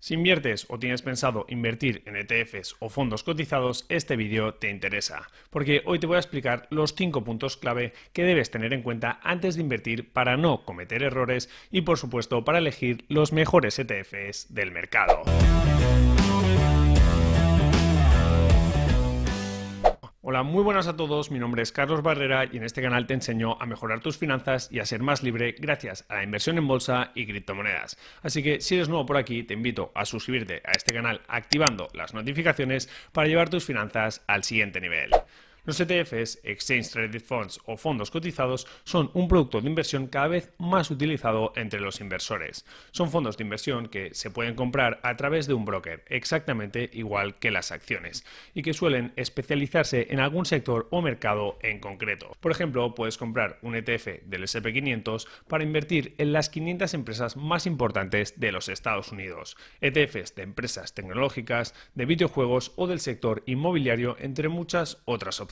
Si inviertes o tienes pensado invertir en ETFs o fondos cotizados, este vídeo te interesa, porque hoy te voy a explicar los 5 puntos clave que debes tener en cuenta antes de invertir para no cometer errores y por supuesto para elegir los mejores ETFs del mercado. Hola, muy buenas a todos. Mi nombre es Carlos Barrera y en este canal te enseño a mejorar tus finanzas y a ser más libre gracias a la inversión en bolsa y criptomonedas. Así que si eres nuevo por aquí, te invito a suscribirte a este canal activando las notificaciones para llevar tus finanzas al siguiente nivel. Los ETFs, Exchange Traded Funds o fondos cotizados, son un producto de inversión cada vez más utilizado entre los inversores. Son fondos de inversión que se pueden comprar a través de un broker, exactamente igual que las acciones, y que suelen especializarse en algún sector o mercado en concreto. Por ejemplo, puedes comprar un ETF del SP500 para invertir en las 500 empresas más importantes de los Estados Unidos, ETFs de empresas tecnológicas, de videojuegos o del sector inmobiliario, entre muchas otras opciones.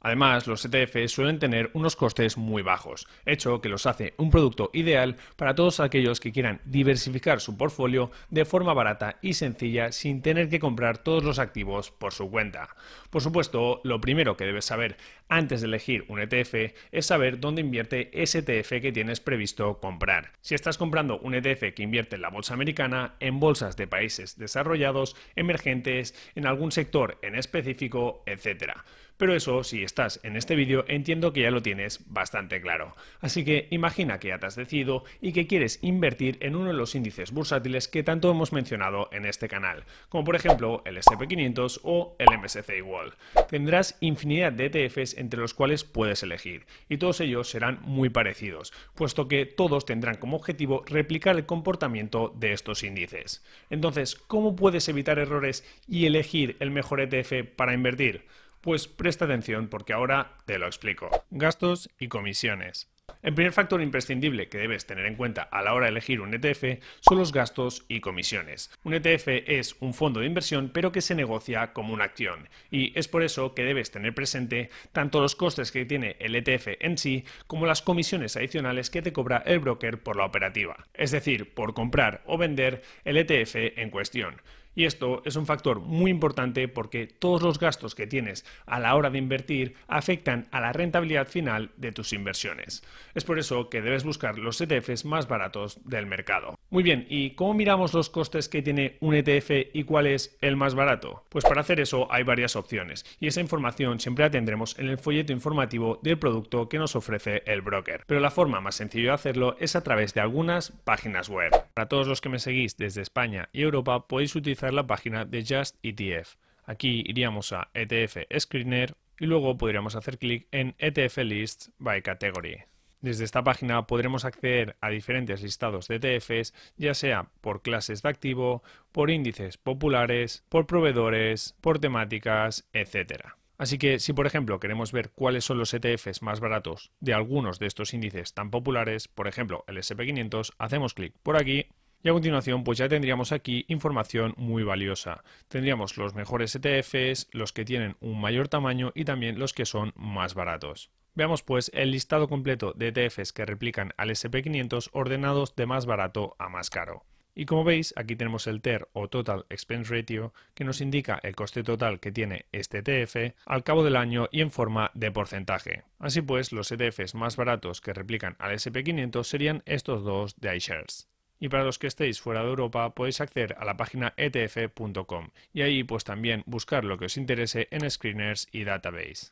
Además, los ETF suelen tener unos costes muy bajos, hecho que los hace un producto ideal para todos aquellos que quieran diversificar su portfolio de forma barata y sencilla sin tener que comprar todos los activos por su cuenta. Por supuesto, lo primero que debes saber antes de elegir un ETF es saber dónde invierte ese ETF que tienes previsto comprar. Si estás comprando un ETF que invierte en la bolsa americana, en bolsas de países desarrollados, emergentes, en algún sector en específico, etc. Pero eso, si estás en este vídeo, entiendo que ya lo tienes bastante claro. Así que imagina que ya te has decidido y que quieres invertir en uno de los índices bursátiles que tanto hemos mencionado en este canal, como por ejemplo el SP500 o el MSCI World. Tendrás infinidad de ETFs entre los cuales puedes elegir, y todos ellos serán muy parecidos, puesto que todos tendrán como objetivo replicar el comportamiento de estos índices. Entonces, ¿cómo puedes evitar errores y elegir el mejor ETF para invertir? Pues presta atención porque ahora te lo explico. Gastos y comisiones. El primer factor imprescindible que debes tener en cuenta a la hora de elegir un ETF son los gastos y comisiones. Un ETF es un fondo de inversión pero que se negocia como una acción y es por eso que debes tener presente tanto los costes que tiene el ETF en sí como las comisiones adicionales que te cobra el broker por la operativa, es decir, por comprar o vender el ETF en cuestión. Y esto es un factor muy importante porque todos los gastos que tienes a la hora de invertir afectan a la rentabilidad final de tus inversiones. Es por eso que debes buscar los ETFs más baratos del mercado. Muy bien, ¿y cómo miramos los costes que tiene un ETF y cuál es el más barato? Pues para hacer eso hay varias opciones y esa información siempre la tendremos en el folleto informativo del producto que nos ofrece el broker. Pero la forma más sencilla de hacerlo es a través de algunas páginas web. Para todos los que me seguís desde España y Europa podéis utilizar la página de Just ETF. Aquí iríamos a ETF Screener y luego podríamos hacer clic en ETF List by Category. Desde esta página podremos acceder a diferentes listados de ETFs, ya sea por clases de activo, por índices populares, por proveedores, por temáticas, etc. Así que si por ejemplo queremos ver cuáles son los ETFs más baratos de algunos de estos índices tan populares, por ejemplo el SP500, hacemos clic por aquí y a continuación, pues ya tendríamos aquí información muy valiosa. Tendríamos los mejores ETFs, los que tienen un mayor tamaño y también los que son más baratos. Veamos pues el listado completo de ETFs que replican al SP500 ordenados de más barato a más caro. Y como veis, aquí tenemos el TER o Total Expense Ratio, que nos indica el coste total que tiene este ETF al cabo del año y en forma de porcentaje. Así pues, los ETFs más baratos que replican al SP500 serían estos dos de iShares. Y para los que estéis fuera de Europa podéis acceder a la página etf.com y ahí pues también buscar lo que os interese en screeners y database.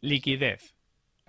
Liquidez.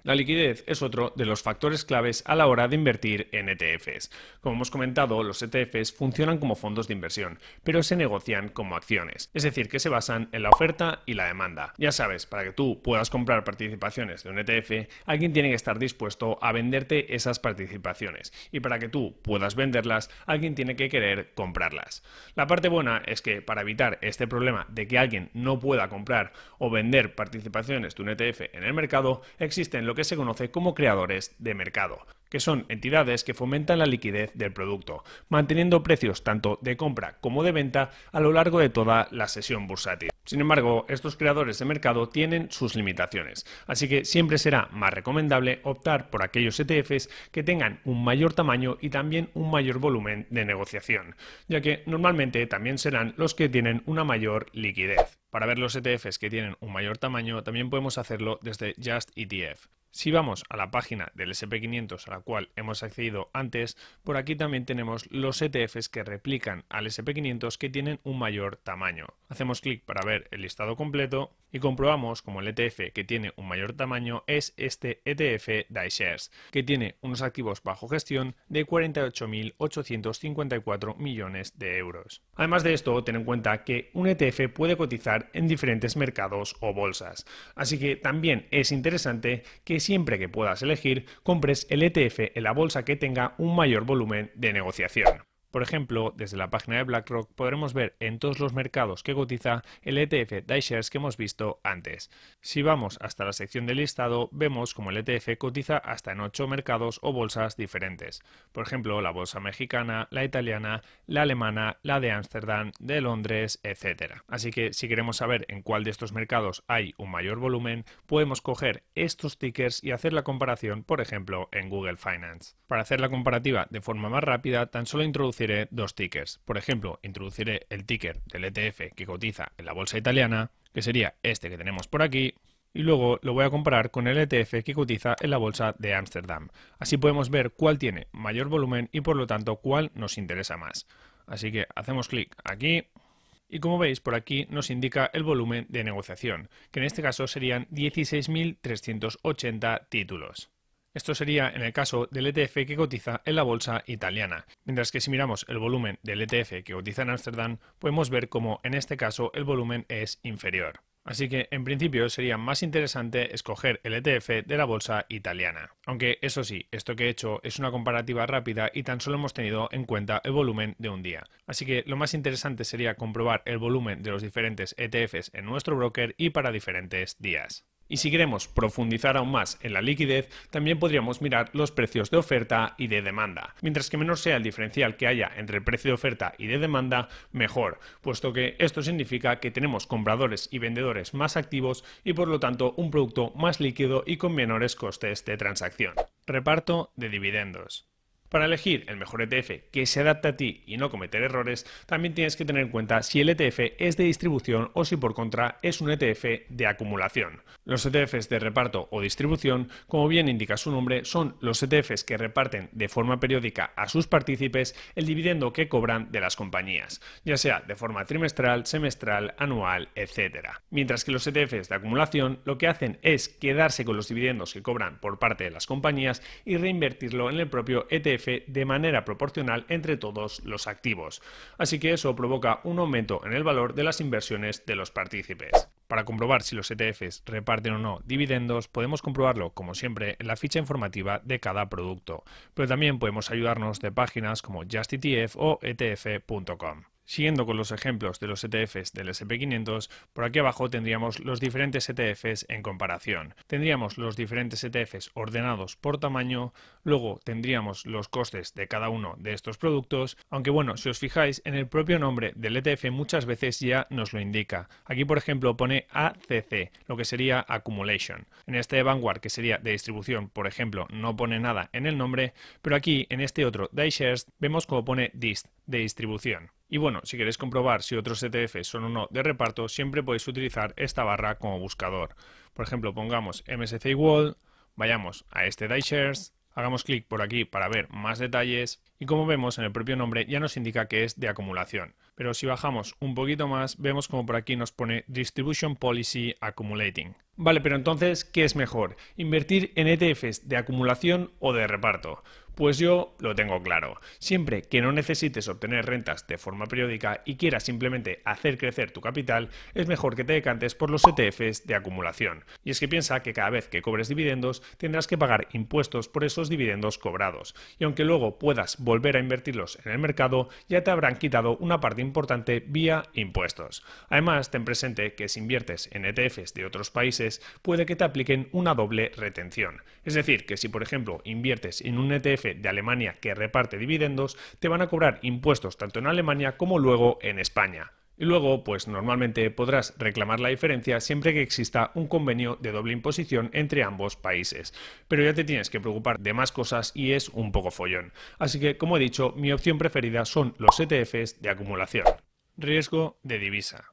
La liquidez es otro de los factores claves a la hora de invertir en ETFs. Como hemos comentado, los ETFs funcionan como fondos de inversión, pero se negocian como acciones, es decir, que se basan en la oferta y la demanda. Ya sabes, para que tú puedas comprar participaciones de un ETF, alguien tiene que estar dispuesto a venderte esas participaciones, y para que tú puedas venderlas, alguien tiene que querer comprarlas. La parte buena es que para evitar este problema de que alguien no pueda comprar o vender participaciones de un ETF en el mercado, existen que se conoce como creadores de mercado, que son entidades que fomentan la liquidez del producto, manteniendo precios tanto de compra como de venta a lo largo de toda la sesión bursátil. Sin embargo, estos creadores de mercado tienen sus limitaciones, así que siempre será más recomendable optar por aquellos ETFs que tengan un mayor tamaño y también un mayor volumen de negociación, ya que normalmente también serán los que tienen una mayor liquidez. Para ver los ETFs que tienen un mayor tamaño, también podemos hacerlo desde Just ETF. Si vamos a la página del SP500 a la cual hemos accedido antes, por aquí también tenemos los ETFs que replican al SP500 que tienen un mayor tamaño. Hacemos clic para ver el listado completo y comprobamos como el ETF que tiene un mayor tamaño es este ETF DiShares, que tiene unos activos bajo gestión de 48.854 millones de euros. Además de esto, ten en cuenta que un ETF puede cotizar en diferentes mercados o bolsas, así que también es interesante que siempre que puedas elegir, compres el ETF en la bolsa que tenga un mayor volumen de negociación. Por ejemplo, desde la página de BlackRock podremos ver en todos los mercados que cotiza el ETF DiShares que hemos visto antes. Si vamos hasta la sección de listado, vemos como el ETF cotiza hasta en 8 mercados o bolsas diferentes. Por ejemplo, la bolsa mexicana, la italiana, la alemana, la de Ámsterdam, de Londres, etc. Así que si queremos saber en cuál de estos mercados hay un mayor volumen, podemos coger estos tickers y hacer la comparación, por ejemplo, en Google Finance. Para hacer la comparativa de forma más rápida, tan solo introducimos dos tickers. Por ejemplo, introduciré el ticker del ETF que cotiza en la bolsa italiana, que sería este que tenemos por aquí, y luego lo voy a comparar con el ETF que cotiza en la bolsa de Ámsterdam. Así podemos ver cuál tiene mayor volumen y por lo tanto cuál nos interesa más. Así que hacemos clic aquí y como veis por aquí nos indica el volumen de negociación, que en este caso serían 16.380 títulos. Esto sería en el caso del ETF que cotiza en la bolsa italiana, mientras que si miramos el volumen del ETF que cotiza en Ámsterdam, podemos ver como en este caso el volumen es inferior. Así que en principio sería más interesante escoger el ETF de la bolsa italiana. Aunque eso sí, esto que he hecho es una comparativa rápida y tan solo hemos tenido en cuenta el volumen de un día. Así que lo más interesante sería comprobar el volumen de los diferentes ETFs en nuestro broker y para diferentes días. Y si queremos profundizar aún más en la liquidez, también podríamos mirar los precios de oferta y de demanda. Mientras que menor sea el diferencial que haya entre el precio de oferta y de demanda, mejor, puesto que esto significa que tenemos compradores y vendedores más activos y por lo tanto un producto más líquido y con menores costes de transacción. Reparto de dividendos. Para elegir el mejor ETF que se adapte a ti y no cometer errores, también tienes que tener en cuenta si el ETF es de distribución o si por contra es un ETF de acumulación. Los ETFs de reparto o distribución, como bien indica su nombre, son los ETFs que reparten de forma periódica a sus partícipes el dividendo que cobran de las compañías, ya sea de forma trimestral, semestral, anual, etc. Mientras que los ETFs de acumulación lo que hacen es quedarse con los dividendos que cobran por parte de las compañías y reinvertirlo en el propio ETF de manera proporcional entre todos los activos. Así que eso provoca un aumento en el valor de las inversiones de los partícipes. Para comprobar si los ETFs reparten o no dividendos, podemos comprobarlo, como siempre, en la ficha informativa de cada producto, pero también podemos ayudarnos de páginas como JustETF o ETF.com. Siguiendo con los ejemplos de los ETFs del SP500, por aquí abajo tendríamos los diferentes ETFs en comparación. Tendríamos los diferentes ETFs ordenados por tamaño, luego tendríamos los costes de cada uno de estos productos, aunque bueno, si os fijáis en el propio nombre del ETF muchas veces ya nos lo indica. Aquí por ejemplo pone ACC, lo que sería Accumulation. En este Vanguard, que sería de distribución, por ejemplo, no pone nada en el nombre, pero aquí en este otro Shares, vemos como pone DIST, de distribución. Y bueno, si queréis comprobar si otros ETFs son o no de reparto, siempre podéis utilizar esta barra como buscador. Por ejemplo, pongamos MSCI World, vayamos a este DiShares, hagamos clic por aquí para ver más detalles y como vemos en el propio nombre ya nos indica que es de acumulación. Pero si bajamos un poquito más, vemos como por aquí nos pone Distribution Policy Accumulating. Vale, pero entonces, ¿qué es mejor? ¿Invertir en ETFs de acumulación o de reparto? Pues yo lo tengo claro. Siempre que no necesites obtener rentas de forma periódica y quieras simplemente hacer crecer tu capital, es mejor que te decantes por los ETFs de acumulación. Y es que piensa que cada vez que cobres dividendos tendrás que pagar impuestos por esos dividendos cobrados. Y aunque luego puedas volver a invertirlos en el mercado, ya te habrán quitado una parte importante vía impuestos. Además, ten presente que si inviertes en ETFs de otros países, puede que te apliquen una doble retención. Es decir, que si por ejemplo inviertes en un ETF de Alemania que reparte dividendos, te van a cobrar impuestos tanto en Alemania como luego en España. Y luego, pues normalmente podrás reclamar la diferencia siempre que exista un convenio de doble imposición entre ambos países. Pero ya te tienes que preocupar de más cosas y es un poco follón. Así que, como he dicho, mi opción preferida son los ETFs de acumulación. Riesgo de divisa.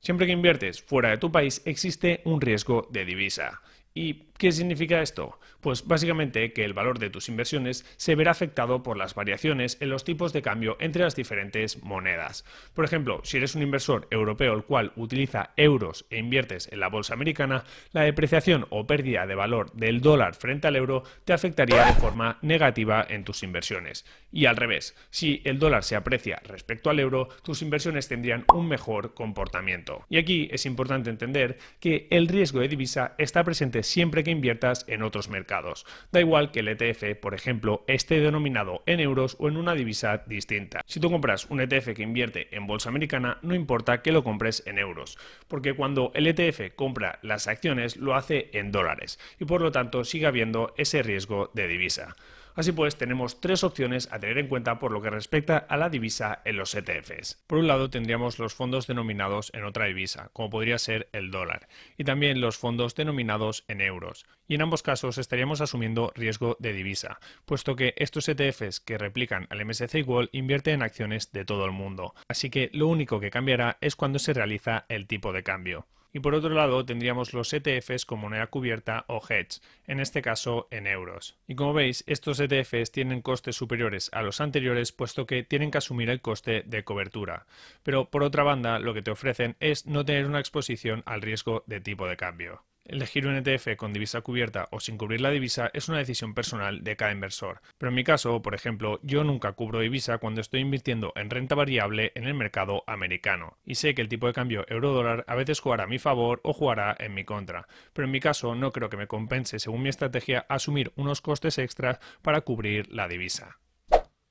Siempre que inviertes fuera de tu país existe un riesgo de divisa. Y ¿Qué significa esto? Pues básicamente que el valor de tus inversiones se verá afectado por las variaciones en los tipos de cambio entre las diferentes monedas. Por ejemplo, si eres un inversor europeo el cual utiliza euros e inviertes en la bolsa americana, la depreciación o pérdida de valor del dólar frente al euro te afectaría de forma negativa en tus inversiones. Y al revés, si el dólar se aprecia respecto al euro, tus inversiones tendrían un mejor comportamiento. Y aquí es importante entender que el riesgo de divisa está presente siempre que inviertas en otros mercados. Da igual que el ETF, por ejemplo, esté denominado en euros o en una divisa distinta. Si tú compras un ETF que invierte en bolsa americana, no importa que lo compres en euros, porque cuando el ETF compra las acciones lo hace en dólares y por lo tanto sigue habiendo ese riesgo de divisa. Así pues, tenemos tres opciones a tener en cuenta por lo que respecta a la divisa en los ETFs. Por un lado, tendríamos los fondos denominados en otra divisa, como podría ser el dólar, y también los fondos denominados en euros. Y en ambos casos estaríamos asumiendo riesgo de divisa, puesto que estos ETFs que replican al MSCI World invierten en acciones de todo el mundo. Así que lo único que cambiará es cuando se realiza el tipo de cambio y por otro lado tendríamos los ETFs con moneda cubierta o hedge, en este caso en euros. Y como veis, estos ETFs tienen costes superiores a los anteriores puesto que tienen que asumir el coste de cobertura, pero por otra banda lo que te ofrecen es no tener una exposición al riesgo de tipo de cambio. Elegir un ETF con divisa cubierta o sin cubrir la divisa es una decisión personal de cada inversor, pero en mi caso, por ejemplo, yo nunca cubro divisa cuando estoy invirtiendo en renta variable en el mercado americano, y sé que el tipo de cambio euro-dólar a veces jugará a mi favor o jugará en mi contra, pero en mi caso no creo que me compense, según mi estrategia, asumir unos costes extras para cubrir la divisa.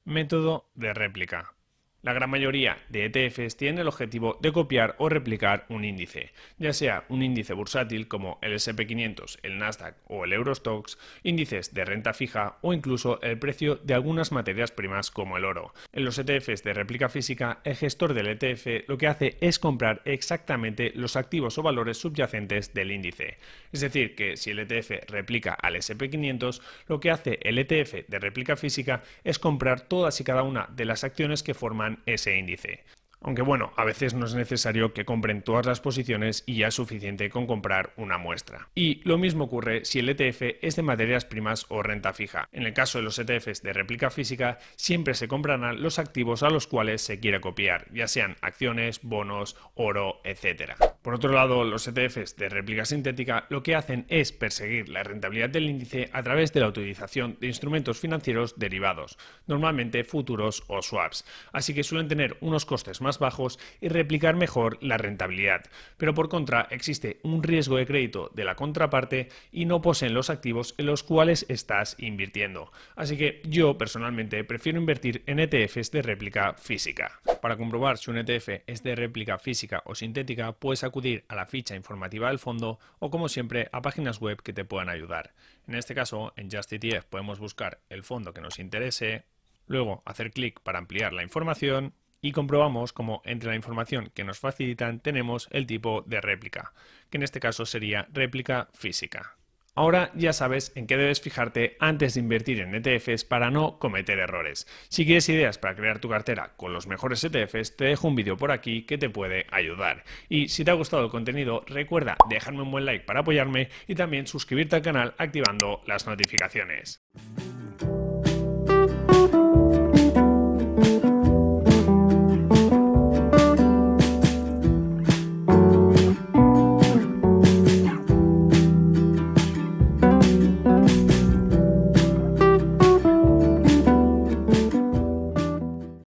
Método de réplica. La gran mayoría de ETFs tienen el objetivo de copiar o replicar un índice, ya sea un índice bursátil como el SP500, el Nasdaq o el Eurostox, índices de renta fija o incluso el precio de algunas materias primas como el oro. En los ETFs de réplica física, el gestor del ETF lo que hace es comprar exactamente los activos o valores subyacentes del índice. Es decir, que si el ETF replica al SP500, lo que hace el ETF de réplica física es comprar todas y cada una de las acciones que forman ese índice. Aunque bueno, a veces no es necesario que compren todas las posiciones y ya es suficiente con comprar una muestra. Y lo mismo ocurre si el ETF es de materias primas o renta fija. En el caso de los ETFs de réplica física, siempre se comprarán los activos a los cuales se quiera copiar, ya sean acciones, bonos, oro, etc. Por otro lado, los ETFs de réplica sintética lo que hacen es perseguir la rentabilidad del índice a través de la utilización de instrumentos financieros derivados, normalmente futuros o swaps, así que suelen tener unos costes más bajos y replicar mejor la rentabilidad. Pero por contra, existe un riesgo de crédito de la contraparte y no poseen los activos en los cuales estás invirtiendo. Así que yo personalmente prefiero invertir en ETFs de réplica física. Para comprobar si un ETF es de réplica física o sintética, puedes acudir a la ficha informativa del fondo o como siempre a páginas web que te puedan ayudar. En este caso, en JustETF podemos buscar el fondo que nos interese, luego hacer clic para ampliar la información y comprobamos cómo entre la información que nos facilitan tenemos el tipo de réplica, que en este caso sería réplica física. Ahora ya sabes en qué debes fijarte antes de invertir en ETFs para no cometer errores. Si quieres ideas para crear tu cartera con los mejores ETFs, te dejo un vídeo por aquí que te puede ayudar. Y si te ha gustado el contenido, recuerda dejarme un buen like para apoyarme y también suscribirte al canal activando las notificaciones.